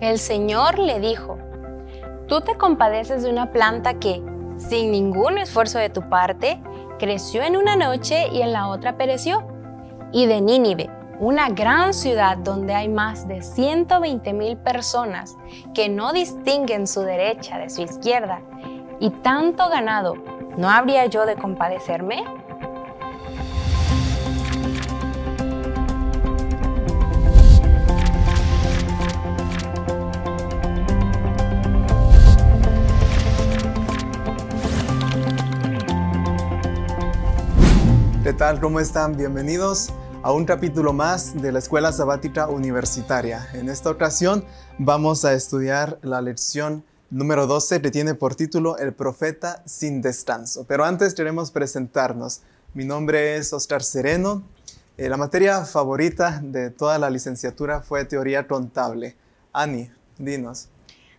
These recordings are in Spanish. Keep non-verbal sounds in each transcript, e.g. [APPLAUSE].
El Señor le dijo, Tú te compadeces de una planta que, sin ningún esfuerzo de tu parte, creció en una noche y en la otra pereció. Y de Nínive, una gran ciudad donde hay más de 120 mil personas que no distinguen su derecha de su izquierda, y tanto ganado, ¿no habría yo de compadecerme? tal? ¿Cómo están? Bienvenidos a un capítulo más de la Escuela Sabática Universitaria. En esta ocasión vamos a estudiar la lección número 12 que tiene por título El Profeta sin Descanso. Pero antes queremos presentarnos. Mi nombre es Oscar Sereno. Eh, la materia favorita de toda la licenciatura fue Teoría Contable. Ani, dinos.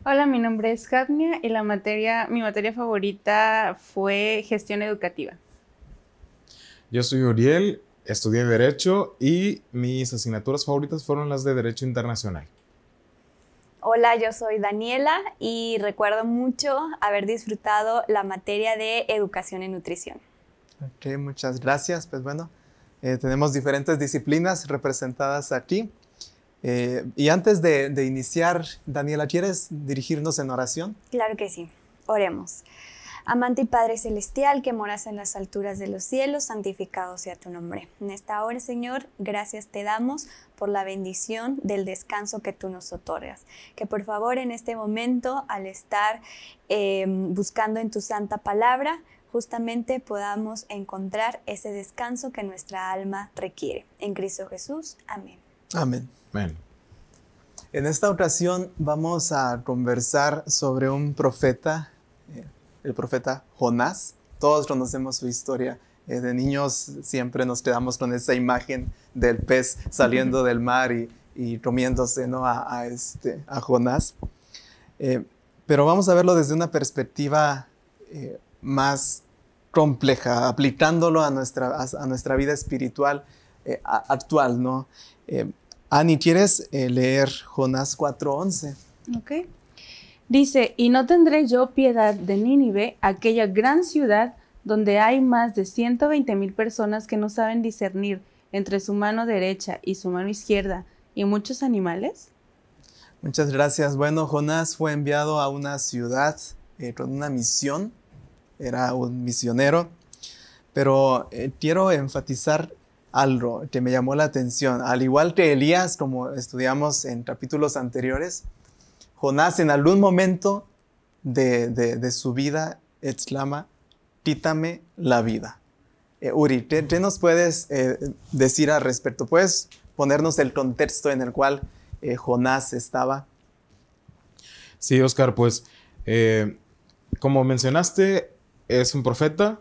Hola, mi nombre es Katnia y la materia, mi materia favorita fue Gestión Educativa. Yo soy Uriel, estudié Derecho y mis asignaturas favoritas fueron las de Derecho Internacional. Hola, yo soy Daniela y recuerdo mucho haber disfrutado la materia de Educación en Nutrición. Ok, muchas gracias. Pues bueno, eh, tenemos diferentes disciplinas representadas aquí. Eh, y antes de, de iniciar, Daniela, ¿quieres dirigirnos en oración? Claro que sí. Oremos. Amante y Padre Celestial, que moras en las alturas de los cielos, santificado sea tu nombre. En esta hora, Señor, gracias te damos por la bendición del descanso que tú nos otorgas. Que por favor en este momento, al estar em, buscando en tu santa palabra, justamente podamos encontrar ese descanso que nuestra alma requiere. En Cristo Jesús, amén. Amén. amén. En esta ocasión vamos a conversar sobre un profeta eh, el profeta Jonás. Todos conocemos su historia. Eh, de niños siempre nos quedamos con esa imagen del pez saliendo del mar y, comiéndose este, a, Jonás. Eh, pero vamos a verlo desde una perspectiva eh, más compleja, aplicándolo a nuestra, vida espiritual actual. ¿no? Ani, ¿quieres leer Jonás 4.11? Ok. Dice, y no tendré yo piedad de Nínive, aquella gran ciudad donde hay más de 120 mil personas que no saben discernir entre su mano derecha y su mano izquierda y muchos animales? Muchas gracias. Bueno, Jonás fue enviado a una ciudad eh, con una misión, era un misionero, pero eh, quiero enfatizar algo que me llamó la atención. Al igual que Elías, como estudiamos en capítulos anteriores, Jonás en algún momento de, su vida exclama, quítame la vida. Eh, Uri, ¿qué, nos puedes eh, decir al respecto? ¿Puedes ponernos el contexto en el cual eh, Jonás estaba? Sí, Oscar, pues como mencionaste, es un profeta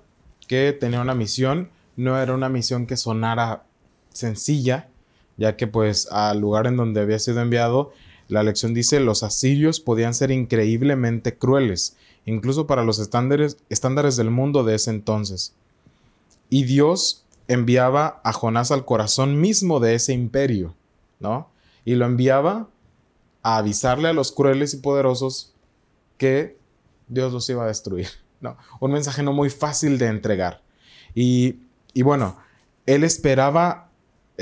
que tenía una misión, no era una misión que sonara sencilla, ya que pues al lugar en donde había sido enviado la lección dice, los asirios podían ser increíblemente crueles, incluso para los estándares, estándares del mundo de ese entonces. Y Dios enviaba a Jonás al corazón mismo de ese imperio, ¿no? Y lo enviaba a avisarle a los crueles y poderosos que Dios los iba a destruir, [LAUGHS] ¿no? Un mensaje no muy fácil de entregar. Y, y bueno, él esperaba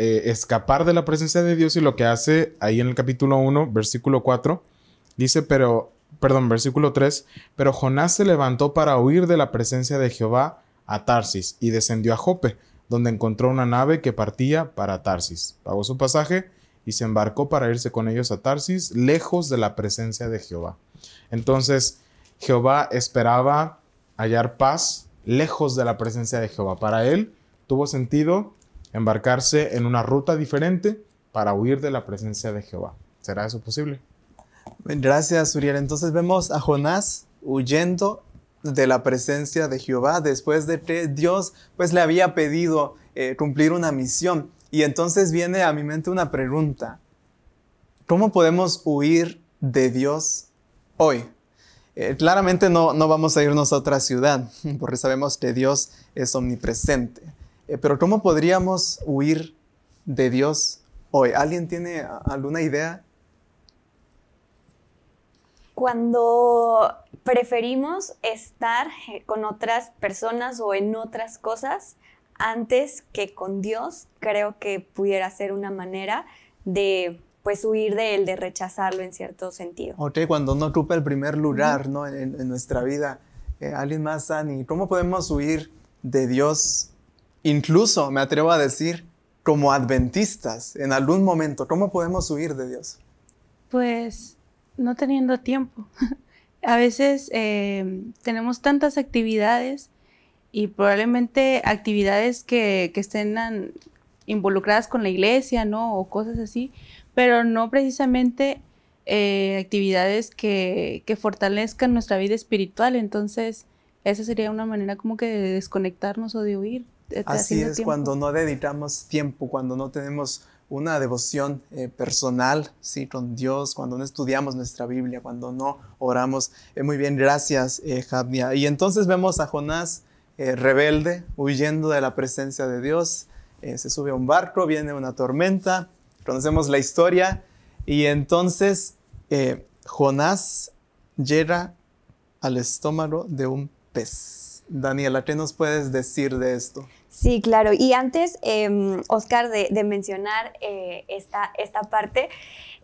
eh, escapar de la presencia de Dios y lo que hace ahí en el capítulo 1, versículo 4, dice, pero, perdón, versículo 3, pero Jonás se levantó para huir de la presencia de Jehová a Tarsis y descendió a Jope, donde encontró una nave que partía para Tarsis. Pagó su pasaje y se embarcó para irse con ellos a Tarsis, lejos de la presencia de Jehová. Entonces, Jehová esperaba hallar paz lejos de la presencia de Jehová. Para él tuvo sentido embarcarse en una ruta diferente para huir de la presencia de Jehová. ¿Será eso posible? Gracias, Uriel. Entonces vemos a Jonás huyendo de la presencia de Jehová después de que Dios pues le había pedido eh, cumplir una misión. Y entonces viene a mi mente una pregunta. ¿Cómo podemos huir de Dios hoy? Eh, claramente no, no vamos a irnos a otra ciudad [LAUGHS] porque sabemos que Dios es omnipresente. Eh, pero ¿cómo podríamos huir de Dios hoy? ¿Alguien tiene alguna idea? Cuando preferimos estar con otras personas o en otras cosas antes que con Dios, creo que pudiera ser una manera de pues huir de él, de rechazarlo en cierto sentido. Ok, cuando no ocupa el primer lugar en, nuestra vida. Eh, alguien más, Ani, ¿cómo podemos huir de Dios Incluso me atrevo a decir, como adventistas, en algún momento, ¿cómo podemos huir de Dios? Pues no teniendo tiempo. [LAUGHS] a veces eh, tenemos tantas actividades y probablemente actividades que, estén involucradas con la iglesia, ¿no? O cosas así, pero no precisamente eh, actividades que, que, fortalezcan nuestra vida espiritual. Entonces, esa sería una manera como que de desconectarnos o de huir. Eh, Así es, cuando no dedicamos tiempo, cuando no tenemos una devoción eh, personal, sí, con Dios, cuando no estudiamos nuestra Biblia, cuando no oramos. Eh, muy bien, gracias, Javnia. Y entonces vemos a Jonás rebelde, huyendo de la presencia de Dios. se sube a un barco, viene una tormenta, conocemos la historia. Y entonces Jonás llega al estómago de un pez. Daniela, ¿qué nos puedes decir de esto? Sí, claro. Y antes, em, Oscar, de, mencionar eh, esta, esta parte,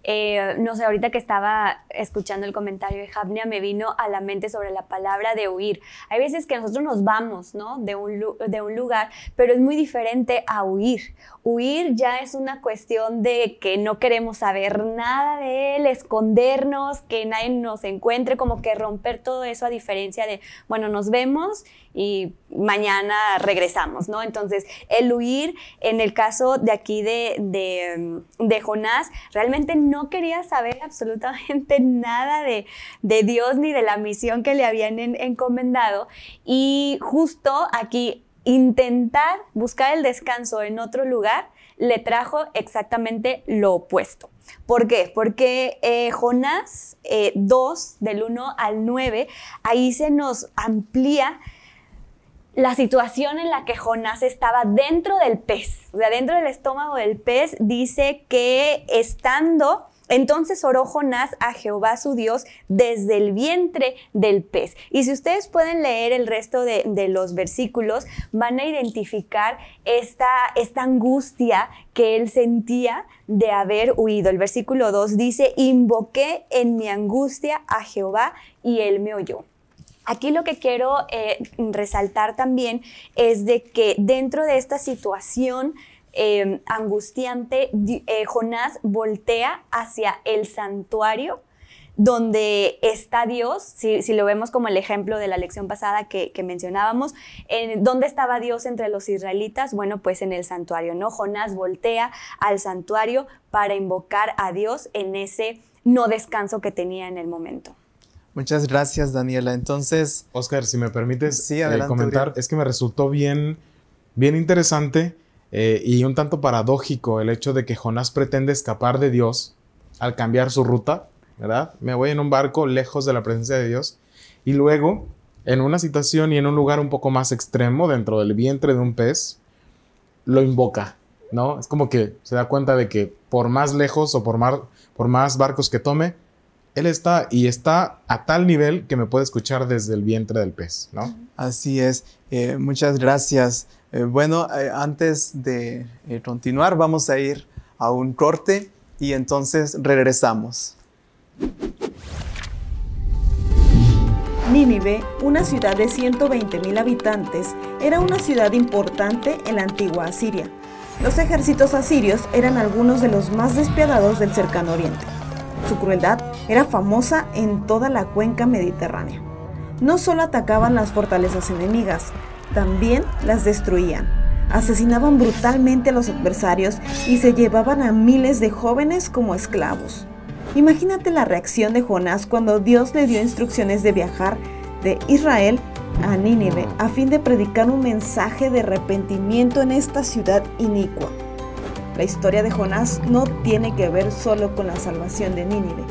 eh, no sé, ahorita que estaba escuchando el comentario de Javnia, me vino a la mente sobre la palabra de huir. Hay veces que nosotros nos vamos, ¿no? De un, de un lugar, pero es muy diferente a huir. Huir ya es una cuestión de que no queremos saber nada de él, escondernos, que nadie nos encuentre, como que romper todo eso a diferencia de, bueno, nos vemos y mañana regresamos, ¿no? Entonces, el huir, en el caso de aquí de, mm, Jonás, realmente no quería saber absolutamente [LAUGHS] nada de, Dios ni de la misión que le habían encomendado. Y justo aquí, intentar buscar el descanso en otro lugar le trajo exactamente lo opuesto. ¿Por qué? Porque eh, Jonás 2, eh, del 1 al 9, ahí se nos amplía la situación en la que Jonás estaba dentro del pez, o sea, dentro del estómago del pez, dice que estando... Entonces oró Jonás a Jehová su Dios desde el vientre del pez. Y si ustedes pueden leer el resto de, los versículos, van a identificar esta, esta, angustia que él sentía de haber huido. El versículo 2 dice, invoqué en mi angustia a Jehová y él me oyó. Aquí lo que quiero eh, resaltar también es de que dentro de esta situación em, angustiante, eh, Jonás voltea hacia el santuario donde está Dios, si, lo vemos como el ejemplo de la lección pasada que, mencionábamos, ¿dónde estaba Dios entre los israelitas? Bueno, pues en el santuario, ¿no? Jonás voltea al santuario para invocar a Dios en ese no descanso que tenía en el momento. Muchas gracias, Daniela. Entonces. Oscar, si me permites sí, eh, comentar, es que me resultó bien, bien interesante eh, y un tanto paradójico el hecho de que Jonás pretende escapar de Dios al cambiar su ruta, ¿verdad? Me voy en un barco lejos de la presencia de Dios y luego en una situación y en un lugar un poco más extremo dentro del vientre de un pez, lo invoca, ¿no? Es como que se da cuenta de que por más lejos o por más barcos que tome, él está y está a tal nivel que me puede escuchar desde el vientre del pez, ¿no? Así es. Eh, muchas gracias. Eh, bueno, eh, antes de continuar, vamos a ir a un corte y entonces regresamos. Nínive, una ciudad de 120 mil habitantes, era una ciudad importante en la antigua Asiria. Los ejércitos asirios eran algunos de los más despiadados del cercano oriente. Su crueldad era famosa en toda la cuenca mediterránea. No solo atacaban las fortalezas enemigas, también las destruían. Asesinaban brutalmente a los adversarios y se llevaban a miles de jóvenes como esclavos. Imagínate la reacción de Jonás cuando Dios le dio instrucciones de viajar de Israel a Nínive a fin de predicar un mensaje de arrepentimiento en esta ciudad inicua. La historia de Jonás no tiene que ver solo con la salvación de Nínive,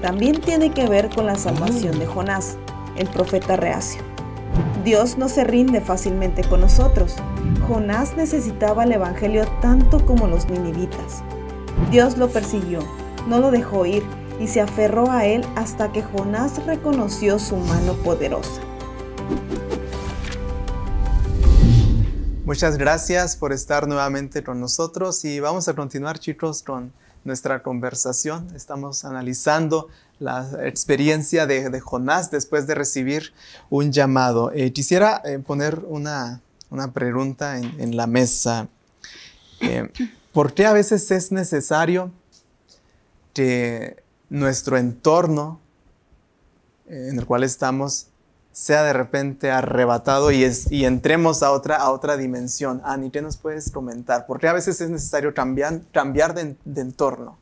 también tiene que ver con la salvación de Jonás, el profeta reacio. Dios no se rinde fácilmente con nosotros. Jonás necesitaba el Evangelio tanto como los ninivitas. Dios lo persiguió, no lo dejó ir y se aferró a él hasta que Jonás reconoció su mano poderosa. Muchas gracias por estar nuevamente con nosotros y vamos a continuar chicos con nuestra conversación. Estamos analizando la experiencia de, Jonás después de recibir un llamado. Eh, quisiera eh, poner una, pregunta en, la mesa. Eh, ¿Por qué a veces es necesario que nuestro entorno en el cual estamos sea de repente arrebatado y, es, y entremos a otra, a otra dimensión. Ani, ¿qué nos puedes comentar? ¿Por qué a veces es necesario cambiar, cambiar de, entorno?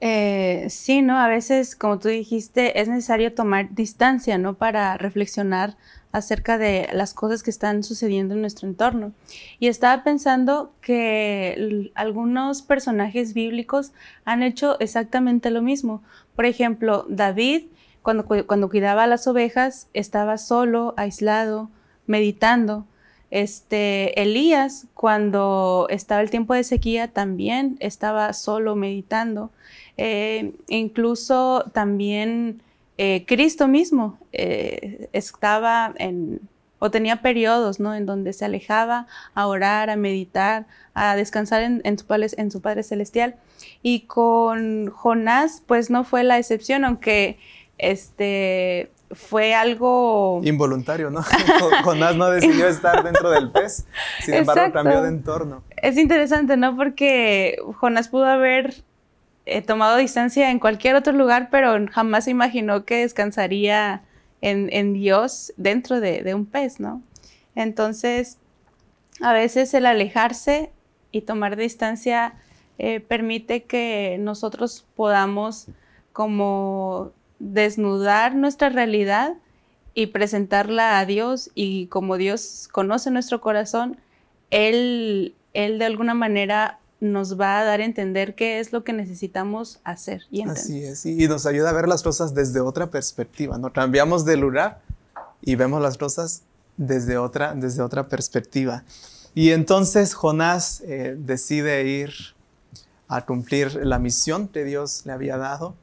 Eh, sí, ¿no? A veces, como tú dijiste, es necesario tomar distancia, ¿no? Para reflexionar acerca de las cosas que están sucediendo en nuestro entorno. Y estaba pensando que algunos personajes bíblicos han hecho exactamente lo mismo. Por ejemplo, David cuando, cuidaba las ovejas, estaba solo, aislado, meditando. Este, Elías, cuando estaba el tiempo de sequía, también estaba solo meditando. Eh, incluso también eh, Cristo mismo eh, estaba en, o tenía periodos, ¿no? En donde se alejaba a orar, a meditar, a descansar en, su, en su Padre Celestial. Y con Jonás, pues no fue la excepción, aunque este, fue algo... Involuntario, ¿no? Jonás [LAUGHS] no decidió estar dentro del pez, sin embargo cambió de entorno. Es interesante, ¿no? Porque Jonás pudo haber eh, tomado distancia en cualquier otro lugar, pero jamás imaginó que descansaría en, Dios dentro de, un pez, ¿no? Entonces, a veces el alejarse y tomar distancia eh, permite que nosotros podamos como desnudar nuestra realidad y presentarla a Dios y como Dios conoce nuestro corazón, Él, Él de alguna manera nos va a dar a entender qué es lo que necesitamos hacer. Y Así es, y nos ayuda a ver las cosas desde otra perspectiva, ¿no? Cambiamos de lugar y vemos las cosas desde otra, desde otra perspectiva. Y entonces Jonás eh, decide ir a cumplir la misión que Dios le había dado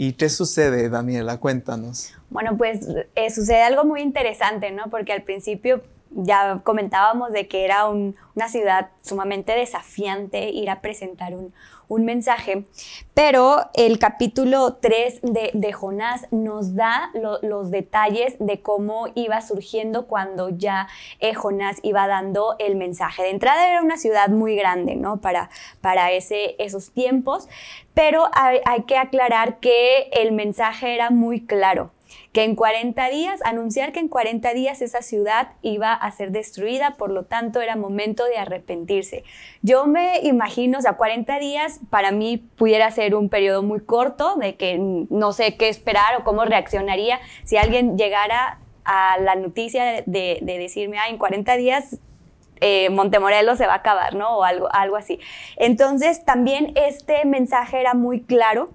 ¿Y qué sucede, Daniela? Cuéntanos. Bueno, pues eh, sucede algo muy interesante, ¿no? Porque al principio ya comentábamos de que era una ciudad sumamente desafiante ir a presentar un, un mensaje, pero el capítulo 3 de, Jonás nos da los detalles de cómo iba surgiendo cuando ya eh, Jonás iba dando el mensaje. De entrada era una ciudad muy grande, ¿no? Para, para ese, esos tiempos, pero hay que aclarar que el mensaje era muy claro que en 40 días, anunciar que en 40 días esa ciudad iba a ser destruida, por lo tanto era momento de arrepentirse. Yo me imagino, o sea, 40 días para mí pudiera ser un periodo muy corto, de que no sé qué esperar o cómo reaccionaría si alguien llegara a la noticia de, decirme, ah, en 40 días eh, Montemorelos se va a acabar, ¿no? O algo, algo así. Entonces, también este mensaje era muy claro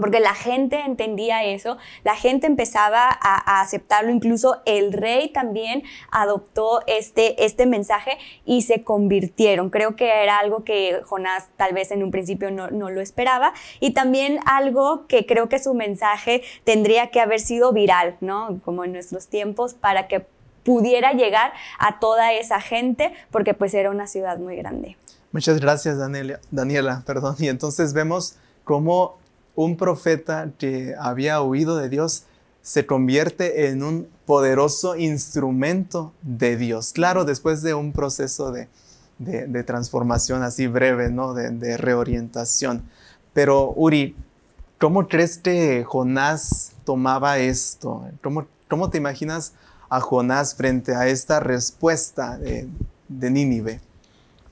porque la gente entendía eso, la gente empezaba a, aceptarlo, incluso el rey también adoptó este, este mensaje y se convirtieron. Creo que era algo que Jonás tal vez en un principio no, lo esperaba y también algo que creo que su mensaje tendría que haber sido viral, ¿no? Como en nuestros tiempos, para que pudiera llegar a toda esa gente, porque pues era una ciudad muy grande. Muchas gracias, Daniela. Daniela perdón. Y entonces vemos cómo un profeta que había huido de Dios se convierte en un poderoso instrumento de Dios. Claro, después de un proceso de, transformación así breve, ¿no? De, reorientación. Pero Uri, ¿cómo crees que Jonás tomaba esto? ¿Cómo, cómo te imaginas a Jonás frente a esta respuesta de, Nínive?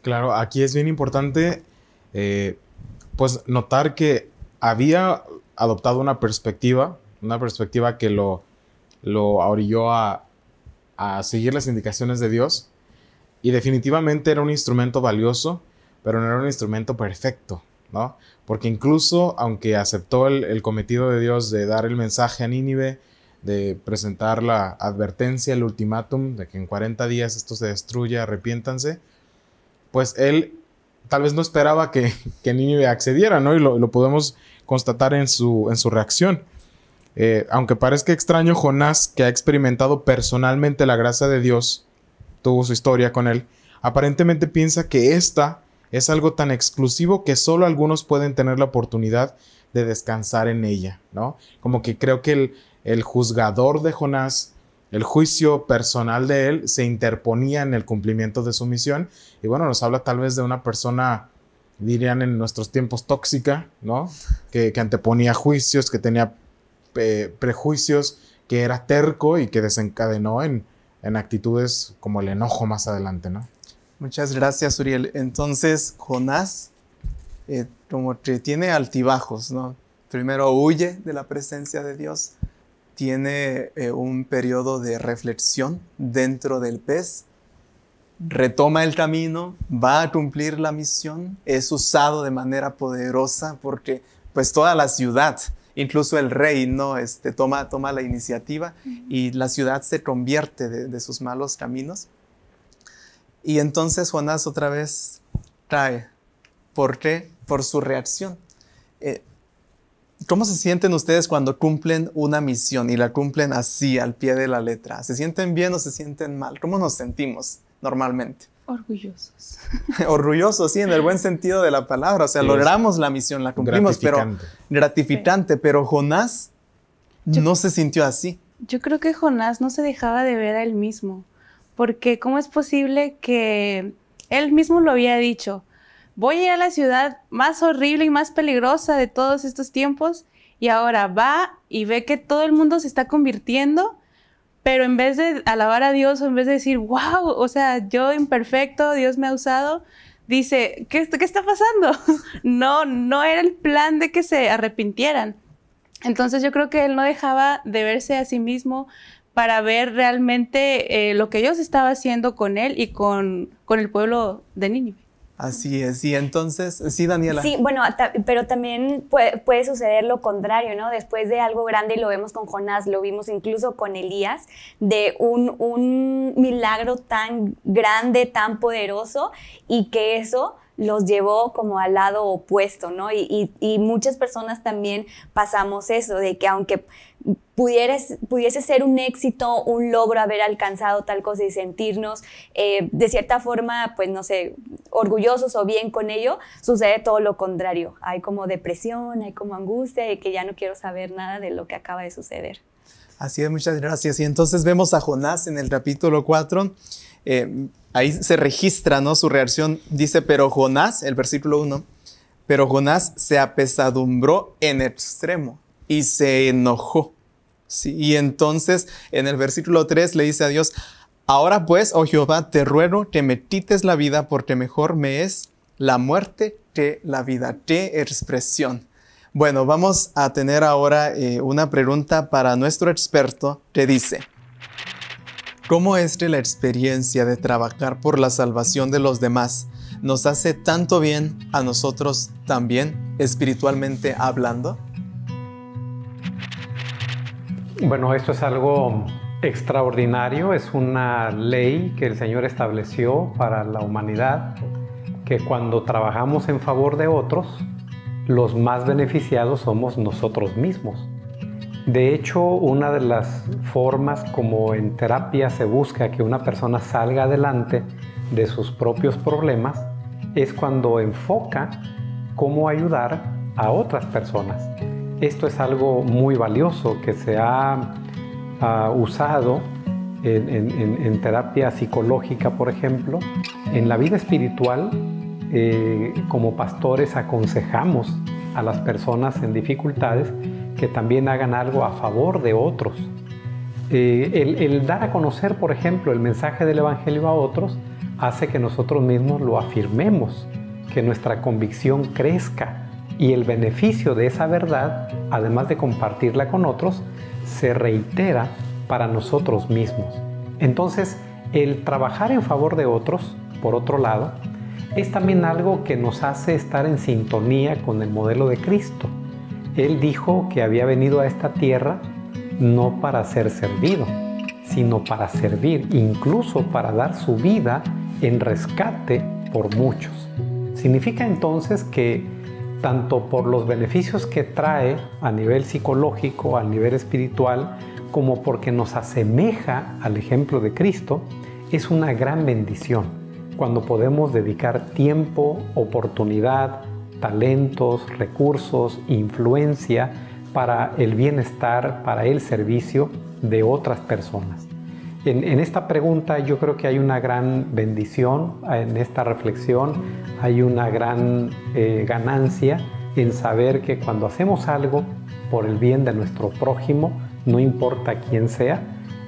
Claro, aquí es bien importante eh, pues notar que había adoptado una perspectiva, una perspectiva que lo, lo orilló a, a seguir las indicaciones de Dios. Y definitivamente era un instrumento valioso, pero no era un instrumento perfecto, ¿no? Porque incluso aunque aceptó el, el cometido de Dios de dar el mensaje a Nínive, de presentar la advertencia, el ultimátum de que en 40 días esto se destruya, arrepiéntanse, pues él tal vez no esperaba que, que Nínive accediera, ¿no? Y lo, podemos constatar en su, en su reacción. Eh, aunque parezca extraño, Jonás, que ha experimentado personalmente la gracia de Dios, tuvo su historia con él, aparentemente piensa que esta es algo tan exclusivo que solo algunos pueden tener la oportunidad de descansar en ella, ¿no? Como que creo que el, el juzgador de Jonás el juicio personal de él se interponía en el cumplimiento de su misión. Y bueno, nos habla tal vez de una persona, dirían en nuestros tiempos, tóxica, ¿no? Que, anteponía juicios, que tenía eh, prejuicios, que era terco y que desencadenó en, en actitudes como el enojo más adelante, ¿no? Muchas gracias, Uriel. Entonces, Jonás, eh, como que tiene altibajos, ¿no? Primero huye de la presencia de Dios, tiene eh, un periodo de reflexión dentro del pez, retoma el camino, va a cumplir la misión, es usado de manera poderosa porque pues toda la ciudad, incluso el rey, ¿no? Este, toma, toma la iniciativa y la ciudad se convierte de, sus malos caminos. Y entonces Juanás otra vez cae. ¿Por qué? Por su reacción. Eh, ¿Cómo se sienten ustedes cuando cumplen una misión y la cumplen así, al pie de la letra? ¿Se sienten bien o se sienten mal? ¿Cómo nos sentimos normalmente? Orgullosos. [LAUGHS] Orgullosos, sí, en el buen sentido de la palabra. O sea, logramos la misión, la cumplimos, pero gratificante. Pero Jonás no se sintió así. Yo creo que Jonás no se dejaba de ver a él mismo, porque ¿cómo es posible que él mismo lo había dicho? voy a la ciudad más horrible y más peligrosa de todos estos tiempos y ahora va y ve que todo el mundo se está convirtiendo, pero en vez de alabar a Dios o en vez de decir, wow, o sea, yo imperfecto, Dios me ha usado, dice, ¿qué, está pasando? [LAUGHS] no, no era el plan de que se arrepintieran. Entonces yo creo que él no dejaba de verse a sí mismo para ver realmente eh, lo que Dios estaba haciendo con él y con, con el pueblo de Nínive. Así es, y entonces, sí, Daniela. Sí, bueno, pero también puede, suceder lo contrario, ¿no? Después de algo grande, lo vemos con Jonás, lo vimos incluso con Elías, de un, un milagro tan grande, tan poderoso, y que eso los llevó como al lado opuesto, ¿no? Y, muchas personas también pasamos eso, de que aunque pudiese ser un éxito, un logro haber alcanzado tal cosa y sentirnos eh, de cierta forma, pues no sé, orgullosos o bien con ello, sucede todo lo contrario. Hay como depresión, hay como angustia y que ya no quiero saber nada de lo que acaba de suceder. Así es, muchas gracias. Y entonces vemos a Jonás en el capítulo 4 eh, ahí se registra ¿no? su reacción. Dice, pero Jonás, el versículo 1, pero Jonás se apesadumbró en extremo y se enojó. ¿sí? Y entonces en el versículo 3 le dice a Dios, ahora pues, oh Jehová, te ruego que me quites la vida porque mejor me es la muerte que la vida, ¡Qué expresión. Bueno, vamos a tener ahora eh, una pregunta para nuestro experto que dice, cómo es que la experiencia de trabajar por la salvación de los demás nos hace tanto bien a nosotros también, espiritualmente hablando? Bueno, esto es algo extraordinario, es una ley que el Señor estableció para la humanidad, que cuando trabajamos en favor de otros, los más beneficiados somos nosotros mismos. De hecho, una de las formas como en terapia se busca que una persona salga adelante de sus propios problemas es cuando enfoca cómo ayudar a otras personas. Esto es algo muy valioso que se ha, usado en, terapia psicológica, por ejemplo. En la vida espiritual, eh, como pastores aconsejamos a las personas en dificultades que también hagan algo a favor de otros. Eh, el, dar a conocer, por ejemplo, el mensaje del Evangelio a otros hace que nosotros mismos lo afirmemos, que nuestra convicción crezca y el beneficio de esa verdad, además de compartirla con otros, se reitera para nosotros mismos. Entonces, el trabajar en favor de otros, por otro lado, es también algo que nos hace estar en sintonía con el modelo de Cristo él dijo que había venido a esta tierra no para ser servido, sino para servir, incluso para dar su vida en rescate por muchos. Significa entonces que tanto por los beneficios que trae a nivel psicológico, a nivel espiritual, como porque nos asemeja al ejemplo de Cristo, es una gran bendición cuando podemos dedicar tiempo, oportunidad, talentos, recursos, influencia para el bienestar, para el servicio de otras personas. En, esta pregunta yo creo que hay una gran bendición, en esta reflexión hay una gran eh, ganancia en saber que cuando hacemos algo por el bien de nuestro prójimo, no importa quién sea,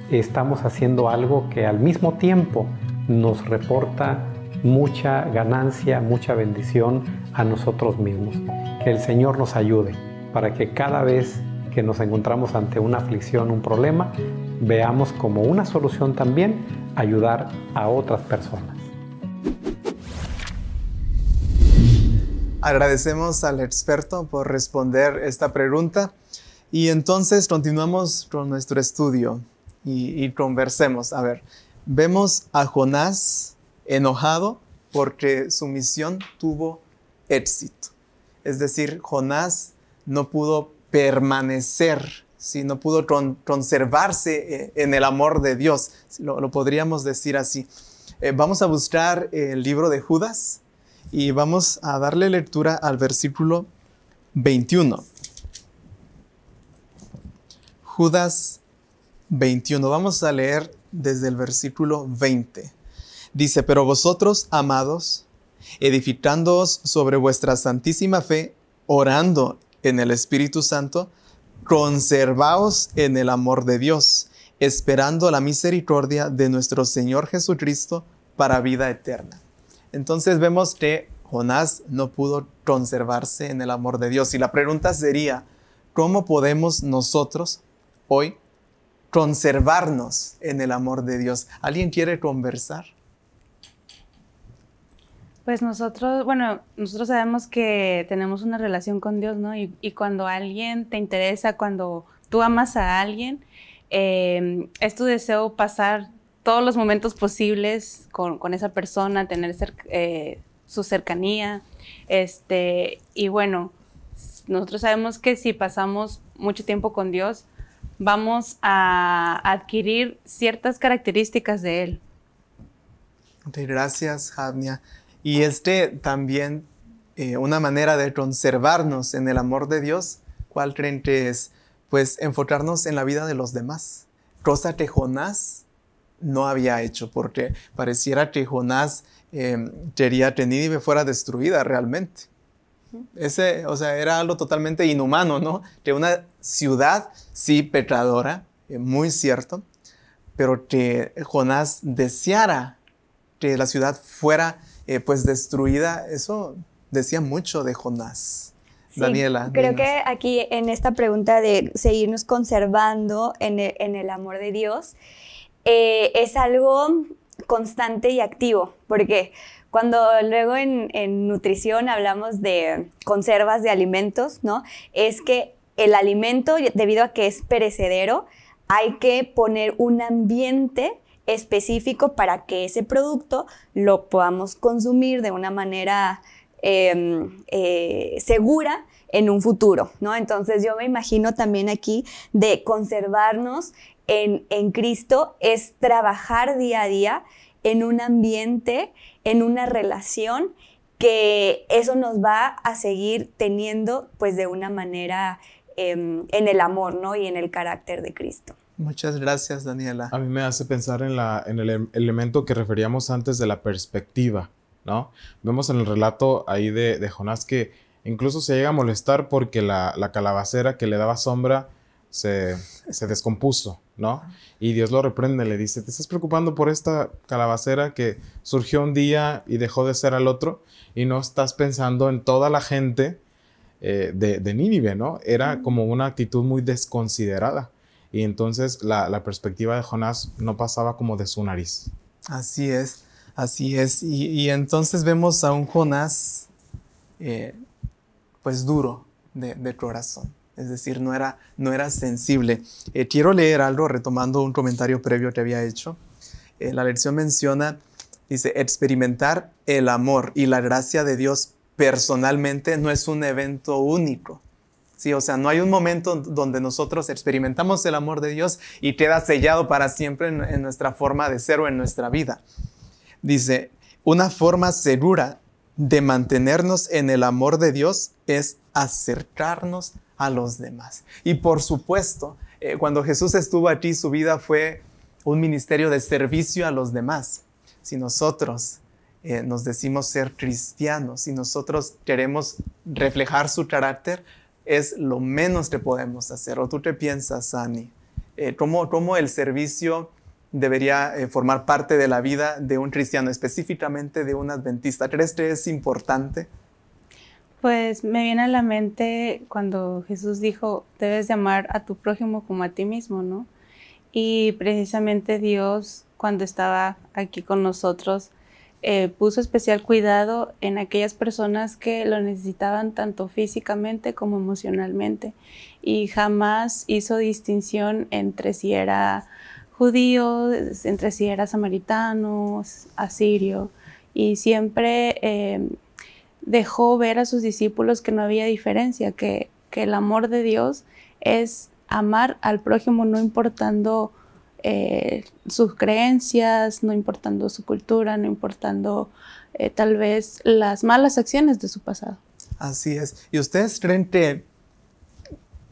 estamos haciendo algo que al mismo tiempo nos reporta mucha ganancia, mucha bendición a nosotros mismos. Que el Señor nos ayude para que cada vez que nos encontramos ante una aflicción, un problema, veamos como una solución también ayudar a otras personas. Agradecemos al experto por responder esta pregunta y entonces continuamos con nuestro estudio y, conversemos. A ver, vemos a Jonás enojado porque su misión tuvo éxito. Es decir, Jonás no pudo permanecer, no pudo conservarse eh, en el amor de Dios, lo, podríamos decir así. Eh, vamos a buscar el libro de Judas y vamos a darle lectura al versículo 21. Judas 21, vamos a leer desde el versículo 20. Dice, pero vosotros, amados, edificándoos sobre vuestra santísima fe, orando en el Espíritu Santo, conservaos en el amor de Dios, esperando la misericordia de nuestro Señor Jesucristo para vida eterna. Entonces vemos que Jonás no pudo conservarse en el amor de Dios. Y la pregunta sería, ¿cómo podemos nosotros hoy conservarnos en el amor de Dios? ¿Alguien quiere conversar? Pues nosotros, bueno, nosotros sabemos que tenemos una relación con Dios, ¿no? Y, cuando alguien te interesa, cuando tú amas a alguien, eh, es tu deseo pasar todos los momentos posibles con, esa persona, tener eh, su cercanía. Este, y bueno, nosotros sabemos que si pasamos mucho tiempo con Dios, vamos a adquirir ciertas características de Él. Gracias, Javnia. Y este también, eh, una manera de conservarnos en el amor de Dios, ¿cuál creen es? Pues enfocarnos en la vida de los demás, cosa que Jonás no había hecho, porque pareciera que Jonás eh, quería que Nínive fuera destruida realmente. Ese, o sea, era algo totalmente inhumano, ¿no? Que una ciudad, sí, pecadora, eh, muy cierto, pero que Jonás deseara que la ciudad fuera eh, pues destruida, eso decía mucho de Jonás. Daniela. Creo que aquí en esta pregunta de seguirnos conservando en e, el, amor de Dios, eh, es algo constante y activo. porque Cuando luego en, en, nutrición hablamos de conservas de alimentos, ¿no? Es que el alimento, debido a que es perecedero, hay que poner un ambiente específico para que ese producto lo podamos consumir de una manera em, eh, segura en un futuro, ¿no? Entonces yo me imagino también aquí de conservarnos en, en Cristo es trabajar día a día en un ambiente, en una relación que eso nos va a seguir teniendo pues de una manera em, en el amor, ¿no? Y en el carácter de Cristo. Muchas gracias, Daniela. A mí me hace pensar en, la, el em, elemento que referíamos antes de la perspectiva, ¿no? Vemos en el relato ahí de, Jonás que incluso se llega a molestar porque la, calabacera que le daba sombra se, descompuso, ¿no? Y Dios lo reprende, le dice, te estás preocupando por esta calabacera que surgió un día y dejó de ser al otro y no estás pensando en toda la gente eh, de, de Nínive, ¿no? Era como una actitud muy desconsiderada y entonces la, perspectiva de Jonás no pasaba como de su nariz. Así es, así es. Y, entonces vemos a un Jonás eh, pues duro de, corazón. Es decir, no era, no era sensible. Eh, quiero leer algo retomando un comentario previo que había hecho. Eh, la lección menciona, dice, experimentar el amor y la gracia de Dios personalmente no es un evento único, o sea, no hay un momento donde nosotros experimentamos el amor de Dios y queda sellado para siempre en, nuestra forma de ser o en nuestra vida. Dice, una forma segura de mantenernos en el amor de Dios es acercarnos a los demás. Y por supuesto, eh, cuando Jesús estuvo aquí, su vida fue un ministerio de servicio a los demás. Si nosotros eh, nos decimos ser cristianos, si nosotros queremos reflejar su carácter, es lo menos que podemos hacer. ¿O tú te piensas, Sani? Eh, ¿cómo, el servicio debería eh, formar parte de la vida de un cristiano, específicamente de un adventista? ¿Crees que es importante? Pues me viene a la mente cuando Jesús dijo, debes de amar a tu prójimo como a ti mismo, ¿no? Y precisamente Dios, cuando estaba aquí con nosotros, eh, puso especial cuidado en aquellas personas que lo necesitaban tanto físicamente como emocionalmente y jamás hizo distinción entre si era judío, entre si era samaritano, asirio y siempre eh, dejó ver a sus discípulos que no había diferencia, que el amor de Dios es amar al prójimo no importando eh, sus creencias, no importando su cultura, no importando eh, tal vez las malas acciones de su pasado. Así es. ¿Y ustedes creen que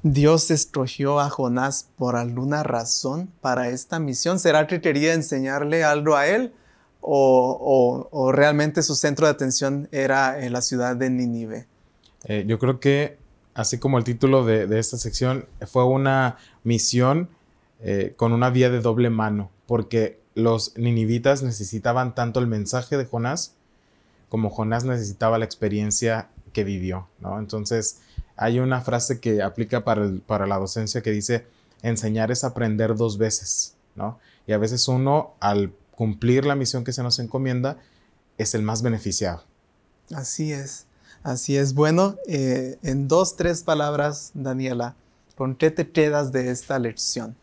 Dios escogió a Jonás por alguna razón para esta misión? ¿Será que quería enseñarle algo a él? ¿O, realmente su centro de atención era la ciudad de Nínive? Eh, yo creo que, así como el título de esta sección, fue una misión eh, con una vía de doble mano, porque los ninivitas necesitaban tanto el mensaje de Jonás como Jonás necesitaba la experiencia que vivió, ¿no? Entonces, hay una frase que aplica para, la docencia que dice, enseñar es aprender dos veces, ¿no? Y a veces uno, al cumplir la misión que se nos encomienda, es el más beneficiado. Así es, así es. Bueno, eh, en dos, tres palabras, Daniela, ¿con qué te quedas de esta lección?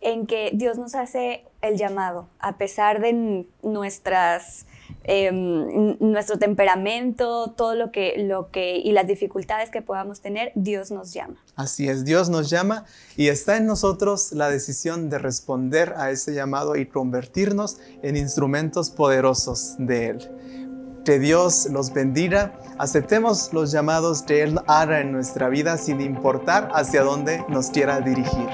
en que Dios nos hace el llamado, a pesar de nuestras, em, nuestro temperamento, todo lo que, lo que, y las dificultades que podamos tener, Dios nos llama. Así es, Dios nos llama y está en nosotros la decisión de responder a ese llamado y convertirnos en instrumentos poderosos de Él. Que Dios los bendiga. Aceptemos los llamados que Él hará en nuestra vida sin importar hacia dónde nos quiera dirigir.